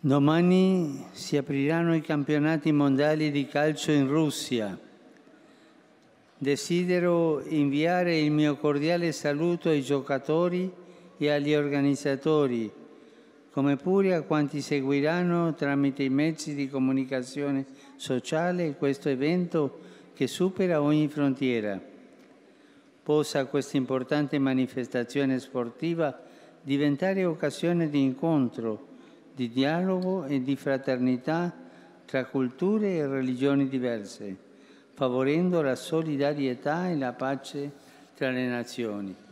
Domani si apriranno i campionati mondiali di calcio in Russia. Desidero inviare il mio cordiale saluto ai giocatori e agli organizzatori, come pure a quanti seguiranno tramite i mezzi di comunicazione sociale questo evento che supera ogni frontiera. Possa questa importante manifestazione sportiva diventare occasione di incontro, di dialogo e di fraternità tra culture e religioni diverse, favorendo la solidarietà e la pace tra le nazioni.